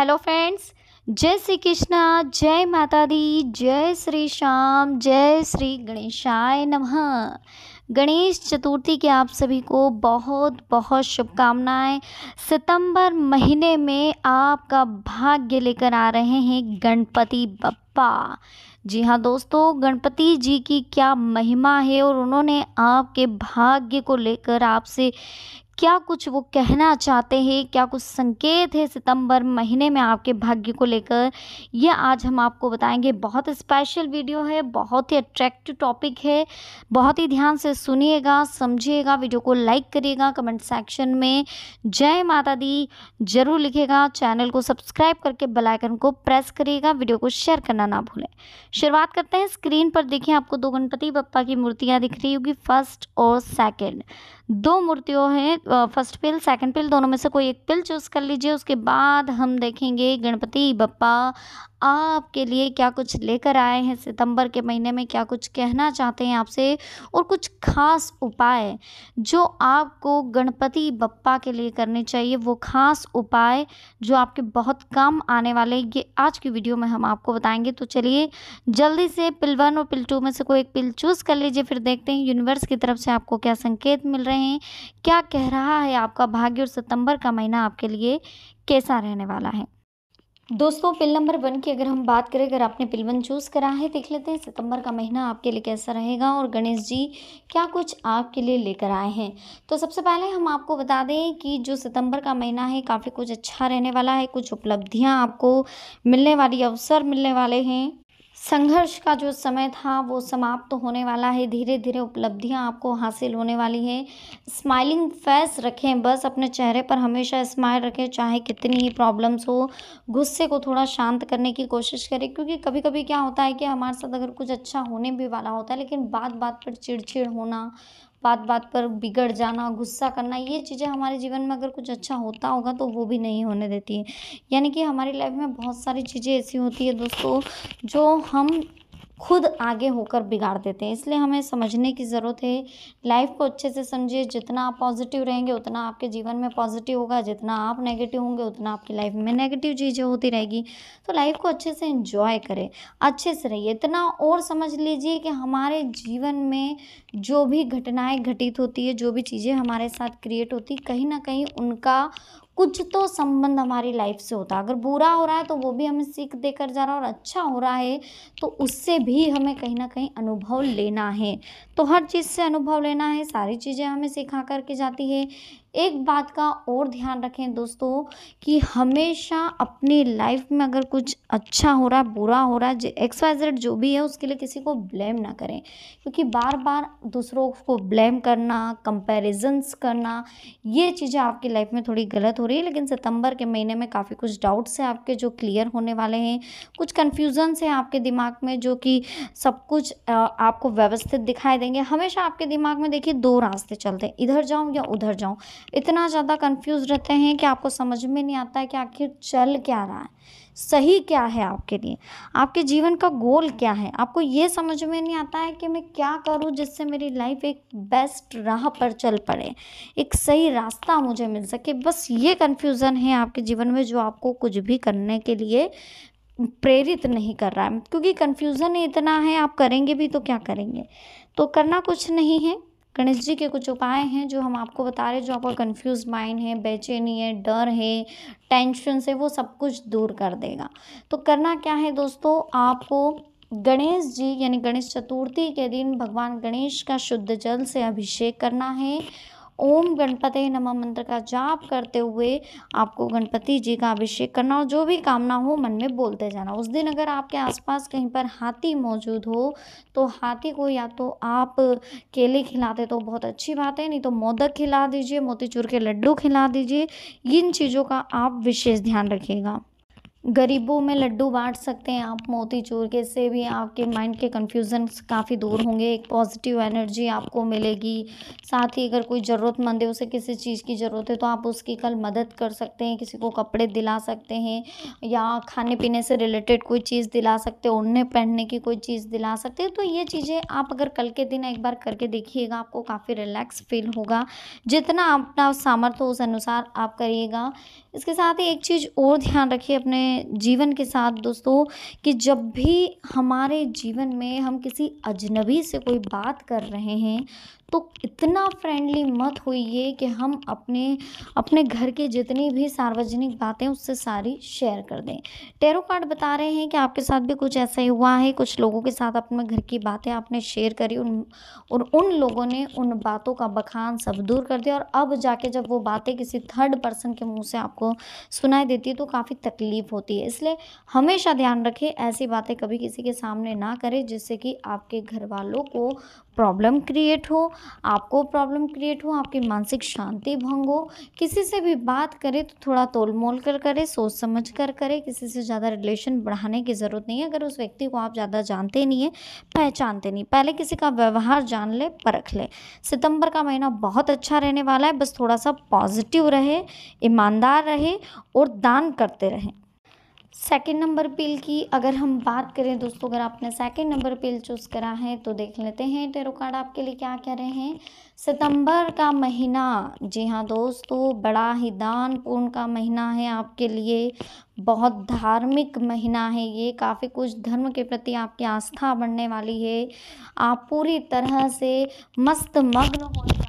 hello friends जय श्री कृष्णा जय माता दी जय श्री श्याम जय श्री गणेशाय नमः गणेश चतुर्थी के आप सभी को बहुत बहुत शुभकामनाएं सितंबर महीने में आपका भाग्य लेकर आ रहे हैं गणपति बप्पा जी हाँ दोस्तों गणपति जी की क्या महिमा है और उन्होंने आपके भाग्य को लेकर आपसे क्या कुछ वो कहना चाहते हैं क्या कुछ संकेत है सितंबर महीने में आपके भाग्य को लेकर यह आज हम आपको बताएंगे बहुत स्पेशल वीडियो है बहुत ही अट्रैक्टिव टॉपिक है बहुत ही ध्यान से सुनिएगा समझिएगा वीडियो को लाइक करिएगा कमेंट सेक्शन में जय माता दी जरूर लिखेगा चैनल को सब्सक्राइब करके बेलाइकन को प्रेस करिएगा वीडियो को शेयर करना ना भूलें शुरुआत करते हैं स्क्रीन पर देखें आपको दो गणपति बप्पा की मूर्तियाँ दिख रही होगी फर्स्ट और सेकेंड दो मूर्तियों हैं फर्स्ट पिल सेकंड पिल दोनों में से कोई एक पिल चूज़ कर लीजिए उसके बाद हम देखेंगे गणपति बप्पा आपके लिए क्या कुछ लेकर आए हैं सितंबर के महीने में क्या कुछ कहना चाहते हैं आपसे और कुछ खास उपाय जो आपको गणपति बप्पा के लिए करने चाहिए वो खास उपाय जो आपके बहुत काम आने वाले ये आज की वीडियो में हम आपको बताएंगे तो चलिए जल्दी से पिल वन और पिल टू में से कोई एक पिल चूज़ कर लीजिए फिर देखते हैं यूनिवर्स की तरफ से आपको क्या संकेत मिल रहे हैं क्या कह रहा है आपका भाग्य और सितंबर का महीना आपके लिए कैसा रहने वाला है दोस्तों पिल नंबर वन की अगर हम बात करें अगर आपने पिल वन चूज़ करा है देख लेते हैं सितंबर का महीना आपके लिए कैसा रहेगा और गणेश जी क्या कुछ आपके लिए लेकर आए हैं तो सबसे पहले हम आपको बता दें कि जो सितंबर का महीना है काफ़ी कुछ अच्छा रहने वाला है कुछ उपलब्धियां आपको मिलने वाली अवसर मिलने वाले हैं संघर्ष का जो समय था वो समाप्त तो होने वाला है धीरे धीरे उपलब्धियां आपको हासिल होने वाली है स्माइलिंग फेस रखें बस अपने चेहरे पर हमेशा स्माइल रखें चाहे कितनी ही प्रॉब्लम्स हो गुस्से को थोड़ा शांत करने की कोशिश करें क्योंकि कभी कभी क्या होता है कि हमारे साथ अगर कुछ अच्छा होने भी वाला होता है लेकिन बात बात पर चिड़चिड़ होना बात बात पर बिगड़ जाना गुस्सा करना ये चीज़ें हमारे जीवन में अगर कुछ अच्छा होता होगा तो वो भी नहीं होने देती है यानी कि हमारी लाइफ में बहुत सारी चीज़ें ऐसी होती है दोस्तों जो हम खुद आगे होकर बिगाड़ देते हैं इसलिए हमें समझने की ज़रूरत है लाइफ को अच्छे से समझिए जितना आप पॉजिटिव रहेंगे उतना आपके जीवन में पॉजिटिव होगा जितना आप नेगेटिव होंगे उतना आपकी लाइफ में नेगेटिव चीज़ें होती रहेगी तो लाइफ को अच्छे से इंजॉय करें अच्छे से रहिए इतना और समझ लीजिए कि हमारे जीवन में जो भी घटनाएँ घटित होती है जो भी चीज़ें हमारे साथ क्रिएट होती कहीं ना कहीं उनका कुछ तो संबंध हमारी लाइफ से होता है अगर बुरा हो रहा है तो वो भी हमें सीख देकर जा रहा है और अच्छा हो रहा है तो उससे भी हमें कहीं ना कहीं अनुभव लेना है तो हर चीज़ से अनुभव लेना है सारी चीज़ें हमें सिखा करके जाती है एक बात का और ध्यान रखें दोस्तों कि हमेशा अपनी लाइफ में अगर कुछ अच्छा हो रहा बुरा हो रहा है एक्स वाई जेड जो भी है उसके लिए किसी को ब्लेम ना करें क्योंकि बार बार दूसरों को ब्लेम करना कंपेरिजन्स करना ये चीज़ें आपकी लाइफ में थोड़ी गलत हो रही है लेकिन सितंबर के महीने में काफ़ी कुछ डाउट्स हैं आपके जो क्लियर होने वाले हैं कुछ कन्फ्यूज़न्स हैं आपके दिमाग में जो कि सब कुछ आपको व्यवस्थित दिखाई दे करेंगे हमेशा आपके दिमाग में देखिए दो रास्ते चलते हैं इधर जाऊं या उधर जाऊं इतना ज़्यादा कंफ्यूज रहते हैं कि आपको समझ में नहीं आता है कि आखिर चल क्या रहा है सही क्या है आपके लिए आपके जीवन का गोल क्या है आपको ये समझ में नहीं आता है कि मैं क्या करूँ जिससे मेरी लाइफ एक बेस्ट राह पर चल पड़े एक सही रास्ता मुझे मिल सके बस ये कन्फ्यूज़न है आपके जीवन में जो आपको कुछ भी करने के लिए प्रेरित नहीं कर रहा है क्योंकि कन्फ्यूज़न इतना है आप करेंगे भी तो क्या करेंगे तो करना कुछ नहीं है गणेश जी के कुछ उपाय हैं जो हम आपको बता रहे जो आपका कंफ्यूज माइंड है बेचैनी है डर है टेंशन से वो सब कुछ दूर कर देगा तो करना क्या है दोस्तों आपको गणेश जी यानी गणेश चतुर्थी के दिन भगवान गणेश का शुद्ध जल से अभिषेक करना है ओम गणपते नमः मंत्र का जाप करते हुए आपको गणपति जी का अभिषेक करना और जो भी कामना हो मन में बोलते जाना उस दिन अगर आपके आसपास कहीं पर हाथी मौजूद हो तो हाथी को या तो आप केले खिलाते तो बहुत अच्छी बात है नहीं तो मोदक खिला दीजिए मोतीचूर के लड्डू खिला दीजिए इन चीज़ों का आप विशेष ध्यान रखिएगा गरीबों में लड्डू बांट सकते हैं आप मोतीचूर के से भी आपके माइंड के कन्फ्यूज़न काफ़ी दूर होंगे एक पॉजिटिव एनर्जी आपको मिलेगी साथ ही अगर कोई ज़रूरतमंद है उसे किसी चीज़ की ज़रूरत है तो आप उसकी कल मदद कर सकते हैं किसी को कपड़े दिला सकते हैं या खाने पीने से रिलेटेड कोई चीज़ दिला सकते हैं उड़ने पहनने की कोई चीज़ दिला सकते हैं तो ये चीज़ें आप अगर कल के दिन एक बार करके देखिएगा आपको काफ़ी रिलैक्स फील होगा जितना अपना सामर्थ्य उस अनुसार आप करिएगा इसके साथ ही एक चीज़ और ध्यान रखिए अपने जीवन के साथ दोस्तों कि जब भी हमारे जीवन में हम किसी अजनबी से कोई बात कर रहे हैं तो इतना फ्रेंडली मत होइए कि हम अपने अपने घर की जितनी भी सार्वजनिक बातें उससे सारी शेयर कर दें टेरो कार्ड बता रहे हैं कि आपके साथ भी कुछ ऐसा ही हुआ है कुछ लोगों के साथ अपने घर की बातें आपने शेयर करी उन और उन लोगों ने उन बातों का बखान सब दूर कर दिया और अब जाके जब वो बातें किसी थर्ड पर्सन के मुँह से आपको सुनाई देती है तो काफ़ी तकलीफ़ होती है इसलिए हमेशा ध्यान रखें ऐसी बातें कभी किसी के सामने ना करें जिससे कि आपके घर वालों को प्रॉब्लम क्रिएट हो आपको प्रॉब्लम क्रिएट हो आपकी मानसिक शांति भंग हो किसी से भी बात करें तो थोड़ा तोल मोल कर करें सोच समझ कर करें किसी से ज़्यादा रिलेशन बढ़ाने की ज़रूरत नहीं है अगर उस व्यक्ति को आप ज़्यादा जानते नहीं हैं पहचानते नहीं पहले किसी का व्यवहार जान ले परख ले सितंबर का महीना बहुत अच्छा रहने वाला है बस थोड़ा सा पॉजिटिव रहे ईमानदार रहे और दान करते रहें सेकेंड नंबर पिल की अगर हम बात करें दोस्तों अगर आपने सेकेंड नंबर पिल चूज़ करा है तो देख लेते हैं टेरो कार्ड आपके लिए क्या कह रहे हैं सितंबर का महीना जी हाँ दोस्तों बड़ा ही दान पूर्ण का महीना है आपके लिए बहुत धार्मिक महीना है ये काफ़ी कुछ धर्म के प्रति आपकी आस्था बढ़ने वाली है आप पूरी तरह से मस्त मग्न होने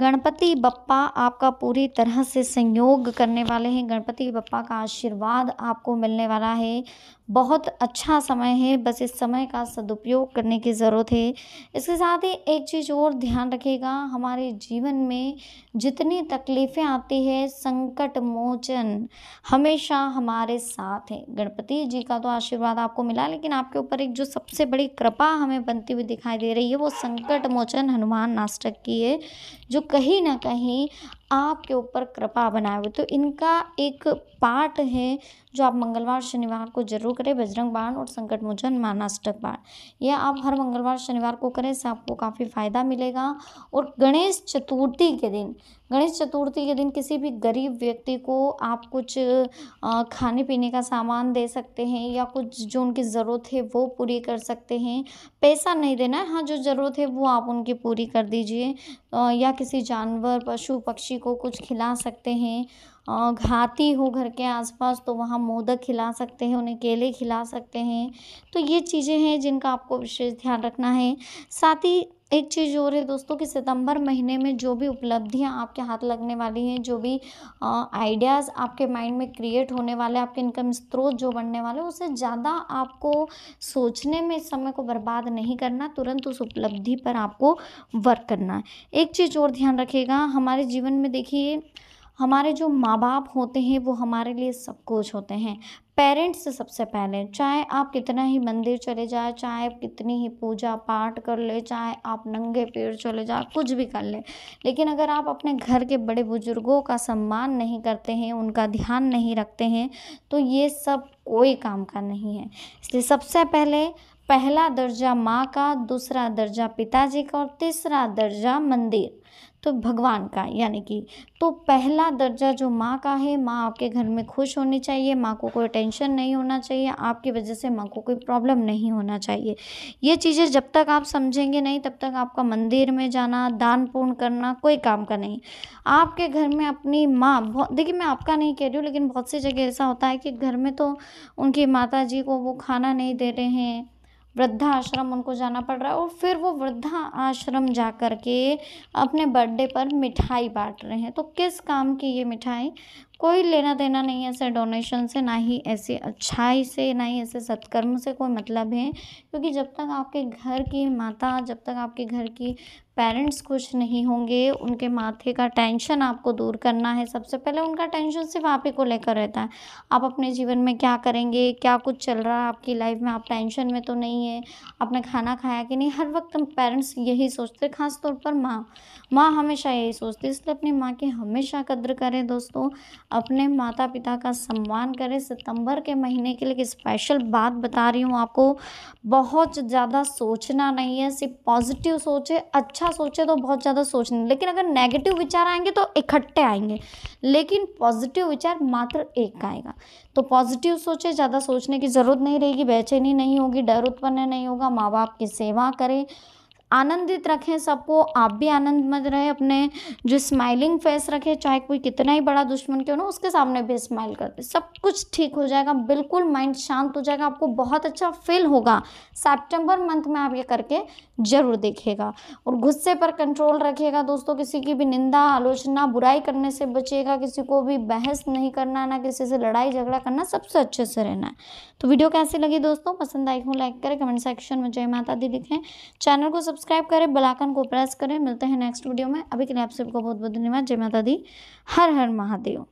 गणपति बप्पा आपका पूरी तरह से संयोग करने वाले हैं गणपति बप्पा का आशीर्वाद आपको मिलने वाला है बहुत अच्छा समय है बस इस समय का सदुपयोग करने की ज़रूरत है इसके साथ ही एक चीज़ और ध्यान रखिएगा हमारे जीवन में जितनी तकलीफ़ें आती है संकट मोचन हमेशा हमारे साथ है गणपति जी का तो आशीर्वाद आपको मिला लेकिन आपके ऊपर एक जो सबसे बड़ी कृपा हमें बनती हुई दिखाई दे रही है वो संकट मोचन हनुमान नास्टक की है जो कहीं ना कहीं आपके ऊपर कृपा बनाए हुए तो इनका एक पाठ है जो आप मंगलवार शनिवार को जरूर करें बजरंग बाण और संकट मोचन मानाष्टक बाण यह आप हर मंगलवार शनिवार को करें इससे आपको काफ़ी फ़ायदा मिलेगा और गणेश चतुर्थी के दिन गणेश चतुर्थी के दिन किसी भी गरीब व्यक्ति को आप कुछ खाने पीने का सामान दे सकते हैं या कुछ जो उनकी ज़रूरत है वो पूरी कर सकते हैं पैसा नहीं देना है हाँ जो ज़रूरत है वो आप उनकी पूरी कर दीजिए या किसी जानवर पशु पक्षी को कुछ खिला सकते हैं घाती हो घर के आसपास तो वहाँ मोदक खिला सकते हैं उन्हें केले खिला सकते हैं तो ये चीज़ें हैं जिनका आपको विशेष ध्यान रखना है साथ ही एक चीज़ और है दोस्तों कि सितंबर महीने में जो भी उपलब्धियां आपके हाथ लगने वाली हैं जो भी आइडियाज़ आपके माइंड में क्रिएट होने वाले आपके इनकम स्रोत जो बनने वाले उसे ज़्यादा आपको सोचने में इस समय को बर्बाद नहीं करना तुरंत उस उपलब्धि पर आपको वर्क करना है एक चीज़ और ध्यान रखिएगा हमारे जीवन में देखिए हमारे जो माँ बाप होते हैं वो हमारे लिए सब कुछ होते हैं पेरेंट्स से सबसे पहले चाहे आप कितना ही मंदिर चले जाए चाहे आप कितनी ही पूजा पाठ कर ले चाहे आप नंगे पेड़ चले जाए कुछ भी कर ले लेकिन अगर आप अपने घर के बड़े बुजुर्गों का सम्मान नहीं करते हैं उनका ध्यान नहीं रखते हैं तो ये सब कोई काम का नहीं है इसलिए सबसे पहले पहला दर्जा माँ का दूसरा दर्जा पिताजी का और तीसरा दर्जा मंदिर तो भगवान का यानी कि तो पहला दर्जा जो माँ का है माँ आपके घर में खुश होनी चाहिए माँ को कोई टेंशन नहीं होना चाहिए आपकी वजह से माँ को कोई प्रॉब्लम नहीं होना चाहिए ये चीज़ें जब तक आप समझेंगे नहीं तब तक आपका मंदिर में जाना दान पूर्ण करना कोई काम का नहीं आपके घर में अपनी माँ देखिए मैं आपका नहीं कह रही हूँ लेकिन बहुत सी जगह ऐसा होता है कि घर में तो उनकी माता जी को वो खाना नहीं दे रहे हैं वृद्धाश्रम उनको जाना पड़ रहा है और फिर वो वृद्धाश्रम जा कर के अपने बर्थडे पर मिठाई बाँट रहे हैं तो किस काम की ये मिठाई कोई लेना देना नहीं है ऐसे डोनेशन से ना ही ऐसे अच्छाई से ना ही ऐसे सत्कर्म से कोई मतलब है क्योंकि जब तक आपके घर की माता जब तक आपके घर की पेरेंट्स खुश नहीं होंगे उनके माथे का टेंशन आपको दूर करना है सबसे पहले उनका टेंशन सिर्फ आप ही को लेकर रहता है आप अपने जीवन में क्या करेंगे क्या कुछ चल रहा है आपकी लाइफ में आप टेंशन में तो नहीं है आपने खाना खाया कि नहीं हर वक्त हम पेरेंट्स यही सोचते ख़ास तौर पर माँ माँ हमेशा यही सोचती इसलिए अपनी माँ की हमेशा कद्र करें दोस्तों अपने माता पिता का सम्मान करें सितंबर के महीने के लिए एक स्पेशल बात बता रही हूँ आपको बहुत ज़्यादा सोचना नहीं है सिर्फ पॉजिटिव सोचे अच्छा सोचे तो बहुत ज़्यादा सोचना लेकिन अगर नेगेटिव विचार आएंगे तो इकट्ठे आएंगे लेकिन पॉजिटिव विचार मात्र एक का आएगा तो पॉजिटिव सोचे ज़्यादा सोचने की ज़रूरत नहीं रहेगी बेचैनी नहीं होगी डर उत्पन्न नहीं होगा माँ बाप की सेवा करें आनंदित रखें सबको आप भी आनंदमय रहें अपने जो स्माइलिंग फेस रखें चाहे कोई कितना ही बड़ा दुश्मन क्यों ना उसके सामने भी स्माइल कर दे सब कुछ ठीक हो जाएगा बिल्कुल माइंड शांत हो जाएगा आपको बहुत अच्छा फील होगा सेप्टेम्बर मंथ में आप ये करके ज़रूर देखेगा और गुस्से पर कंट्रोल रखिएगा दोस्तों किसी की भी निंदा आलोचना बुराई करने से बचिएगा किसी को भी बहस नहीं करना ना किसी से लड़ाई झगड़ा करना सबसे अच्छे से रहना है तो वीडियो कैसी लगी दोस्तों पसंद आई हूँ लाइक करें कमेंट सेक्शन में जय माता दी लिखें चैनल को सबसे सब्सक्राइब करें बेलाइकन को प्रेस करें मिलते हैं नेक्स्ट वीडियो में अभी के लिए आप सबको बहुत बहुत धन्यवाद जय माता दी हर हर महादेव